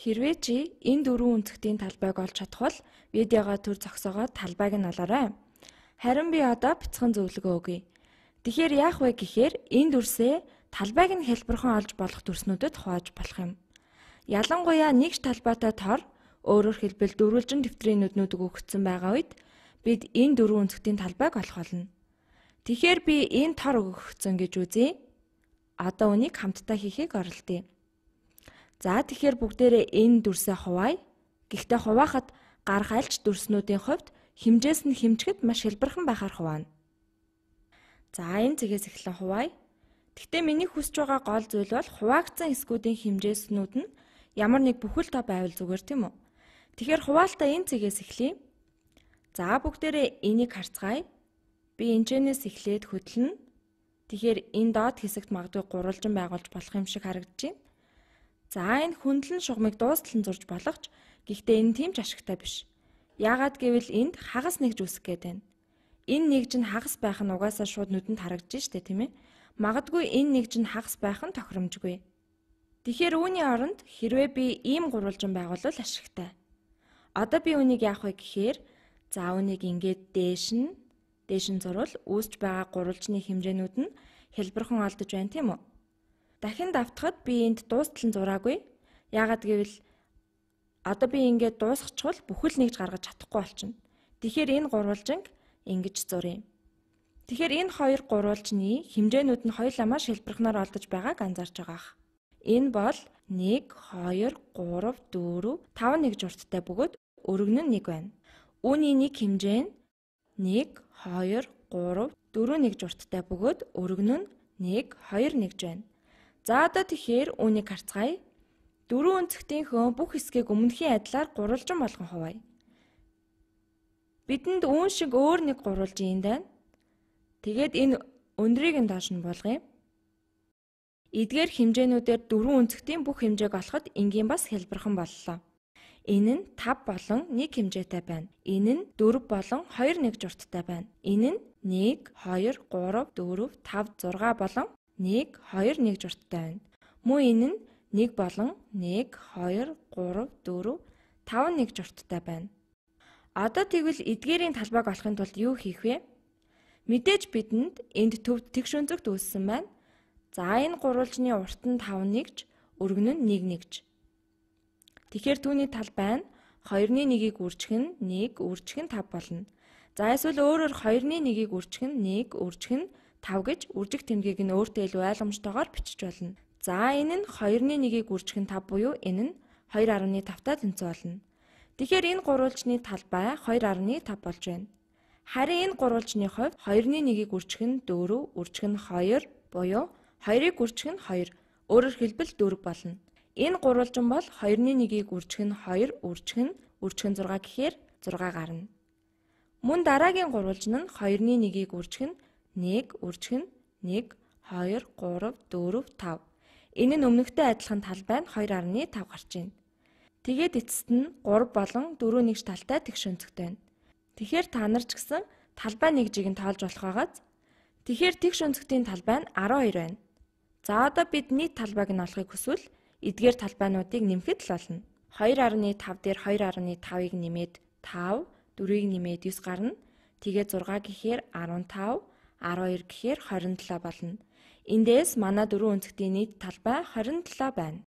Хэрвээ чи энэ дөрвөн өнцгтийн талбайг олж чадвал видеогоо төр зогсоогоод талбайг нь олоорой. Харин би одоо бяцхан зөвлөгөө өгье. Тэгэхээр яах вэ гэхээр энэ дүрсээ талбайг нь хэлбэрхэн олж болох дүрснүүдэд хувааж болох юм. Ялангуяа нэгж талбайтай тор өөрөөр хэлбэл дөрвөлжин дэвтрийн нүднүүд өгөгдсөн байгаа үед бид энэ дөрвөн өнцгтийн талбайг олох болно. Тэгэхээр би энэ тор өгөгдсөн гэж үзье. Одоо үнийг хамтдаа хийхийг оролдъё. За тэгэхээр бүгдээрээ энэ дүрсээ хуваая. Гэхдээ хуваахад гарах альч дүрснүүдийн хувьд хэмжээс нь хэмжихэд маш хэлбэрхэн байхаар хуваана. За энэ зэгээс эхлэн хуваая. Гэхдээ миний хүсэж байгаа гол зүйл бол хуваагдсан эсгүүдийн хэмжээснүүд нь ямар нэг бүхэл тоо байвал зүгээр тийм үү? Тэгэхээр хуваалтаа энэ зэгээс эхлэе. За бүгдээрээ энийг харцгаая. Би энэчнээс эхлээд хөдлөн. Тэгэхээр энэ доод хэсэгт магадгүй гурвалжин байгуулж болох юм шиг харагдаж байна. За энэ хүндлэн шугамыг дуустал нь зурж болох ч гэхдээ энэ тийм ч ашигтай биш. Яагаад гэвэл энд хагас нэгж үсэх гээд байна. Энэ нэгж нь хагас байх нь угаасаа шууд нүдэнд харагдаж штэ тийм ээ. Магадгүй энэ нэгж нь хагас байх нь тохиромжгүй. Тэгэхээр үүний оронд хэрвээ би ийм гурвалжин байгуулвал ашигтай. Одоо би үнийг яах вэ гэхээр за үнийг ингээд дээш нь дээш нь зурвал үүсж байгаа гурвалжны хэмжээнүүд нь хэлбэрхэн олдож байна тийм үү? Дахин давтахад би энд дуустал нь зураагүй. Яагад гэвэл одоо би ингээд дуусчихвал бүхэл нэгж гаргаж чадахгүй болчихно. Тэгэхээр энэ гурвалжинг ингэж зуръя. Тэгэхээр энэ хоёр гурвалжны хэмжээнүүд нь хоёулаа шилбэрхнээр олдож байгааг анзаарч байгаах. Энэ бол 1 2 3 4 5 нэг журттай бөгөөд өргөн нь 1 байна. Үүний нэг хэмжээ нь 1 2 3 4 нэг журттай бөгөөд өргөн нь 1 2 1 байна. За одоо тэгэхээр үүнийг харцгаая. Дөрвөн өнцгтийн хөө бүх хэсгийг өмнөхийн адилаар гурвалжин болгон хуваая. Бидэнд үүн шиг өөр нэг гурвалжин энд байна. Тэгээд энэ өндрийг нь доош нь буулгая. Эдгээр хэмжээнүүдээр дөрвөн өнцгтийн бүх хэмжээг олоход энгийн бас хэлбэрхэн боллоо. Энэ нь 5 болон 1 хэмжээтэй байна. Энэ нь 4 болон 2 нэг журттай байна. Энэ нь 1 2 3 4 5 6 болон 1 2 1 журттай байна. Мөн энэ нь 1 болон 1 2 3 4 5 1 журттай байна. Одоо тэгвэл эдгээрийн талбайг олохын тулд юу хийх вэ? Мэдээж бидэнд энд төвд тэгш өнцөгт үүссэн байна. За энэ гурвалжны урт нь 5 нэгж, өргөн нь 1 нэгж. Тэгэхээр түүний талбай нь 2-ны 1-ийг үржих нь 1, үржих нь 5 болно. За эсвэл өөрөөр 2-ны 1-ийг үржих нь 1, үржих нь 5 гэж үржиг тэмдгийг нь өөртөө илүү ойлгомжтойгоор бичиж болно. За энэ нь 2.1-ийг үржих нь 5 буюу энэ нь 2.5-таа тэнцүү болно. Тэгэхээр энэ гурвалжны талбай 2.5 болж байна. Харин энэ гурвалжны хувьд 2.1-ийг үржих нь 4, үржих нь 2 буюу 2-ыг үржих нь 2. Өөрөөр хэлбэл дөрөв болно. Энэ гурвалжин бол 2.1-ийг үржих нь 2, үржих нь үржих нь 6 гэхээр 6 гарна. Мөн дараагийн гурвалжин нь 2.1-ийг үржих нь 1 үржих нь 1 2 3 4 5. Энэ нь өмнөхтэй адилхан талбай нь 2.5 гарч байна. Тэгээд эцэст нь 3 болон 4 нэгж талтай тэгш өнцөгтэй байна. Тэгэхээр та нар ч гэсэн талбай нэгжийг нь тоолж болох байгааз. Тэгэхээр тэгш өнцөгтийн талбай нь 12 байна. За одоо бид нийт талбайг нь олохыг хүсвэл эдгээр талбайнуудыг нэмэхэд л болно. 2.5 дээр 2.5-ыг нэмээд 5, 4-ийг нэмээд 9 гарна. Тэгээ 6 гэхээр 15, 12 гэхээр 27 болно. Эндээс манай дөрвөн өнцгтийн нийт талбай 27 байна.